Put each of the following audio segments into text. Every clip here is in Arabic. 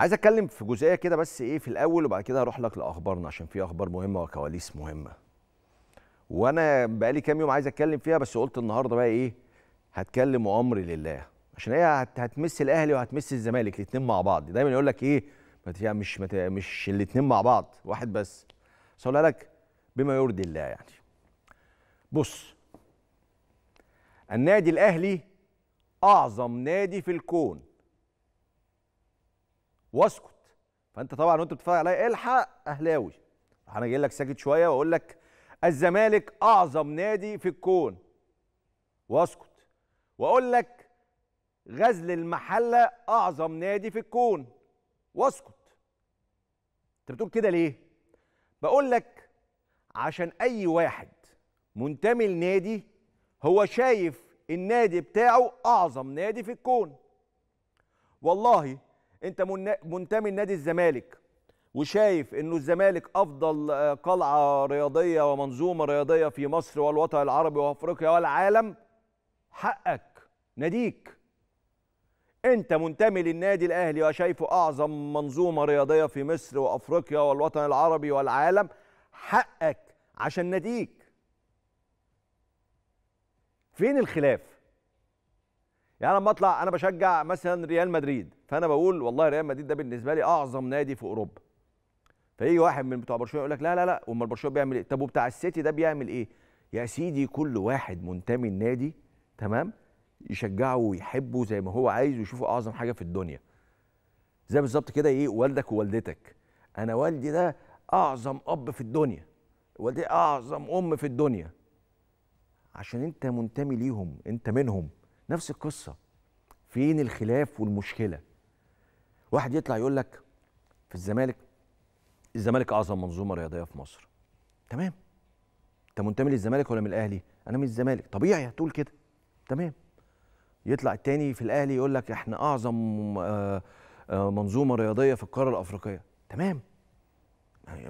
عايز اتكلم في جزئيه كده بس ايه في الاول وبعد كده هروح لك لاخبارنا عشان في اخبار مهمه وكواليس مهمه وانا بقالي كام يوم عايز اتكلم فيها بس قلت النهارده بقى ايه هتكلم وامري لله عشان هي هتمس الاهلي وهتمس الزمالك الاثنين مع بعض دايما يقول لك ايه مش مش الاثنين مع بعض واحد بس بس لك بما يرضي الله يعني بص النادي الاهلي اعظم نادي في الكون واسكت فانت طبعا وانت بتتفرج عليا الحق اهلاوي انا جاي لك ساكت شويه واقول لك الزمالك اعظم نادي في الكون واسكت واقول لك غزل المحله اعظم نادي في الكون واسكت انت بتقول كده ليه بقول لك عشان اي واحد منتمي لنادي هو شايف النادي بتاعه اعظم نادي في الكون والله انت منتمي لنادي الزمالك وشايف انه الزمالك افضل آه، قلعه رياضيه ومنظومه رياضيه في مصر والوطن العربي وافريقيا والعالم حقك ناديك انت منتمي للنادي الاهلي وشايفه اعظم منظومه رياضيه في مصر وافريقيا والوطن العربي والعالم حقك عشان ناديك فين الخلاف يعني لما اطلع انا بشجع مثلا ريال مدريد فانا بقول والله ريال مدريد ده بالنسبه لي اعظم نادي في اوروبا فيجي واحد من بتوع برشلونه يقول لك لا لا لا امال برشلونه بيعمل ايه طب وبتاع السيتي ده بيعمل ايه يا سيدي كل واحد منتمي النادي تمام يشجعه ويحبه زي ما هو عايز ويشوفه اعظم حاجه في الدنيا زي بالظبط كده ايه والدك ووالدتك انا والدي ده اعظم اب في الدنيا والدي اعظم ام في الدنيا عشان انت منتمي ليهم انت منهم نفس القصه فين الخلاف والمشكله واحد يطلع يقول لك في الزمالك الزمالك اعظم منظومه رياضيه في مصر تمام انت منتمي للزمالك ولا من الاهلي انا من الزمالك طبيعي هتقول كده تمام يطلع التاني في الاهلي يقول لك احنا اعظم آه، آه، منظومه رياضيه في القاره الافريقيه تمام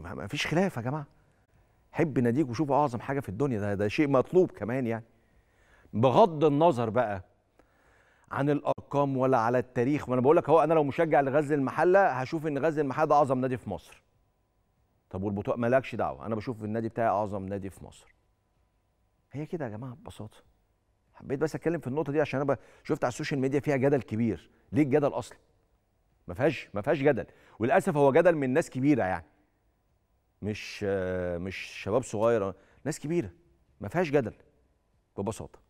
ما فيش خلاف يا جماعه حب ناديك وشوفه اعظم حاجه في الدنيا ده ده شيء مطلوب كمان يعني بغض النظر بقى عن الارقام ولا على التاريخ وانا بقول لك اهو انا لو مشجع لغزل المحله هشوف ان غزل المحله ده اعظم نادي في مصر طب والبطوله مالكش دعوه انا بشوف النادي بتاعي اعظم نادي في مصر هي كده يا جماعه ببساطه حبيت بس اتكلم في النقطه دي عشان انا شفت على السوشيال ميديا فيها جدل كبير ليه الجدل اصلا ما فيهاش ما فيهاش جدل وللاسف هو جدل من ناس كبيره يعني مش مش شباب صغيره ناس كبيره ما فيهاش جدل ببساطه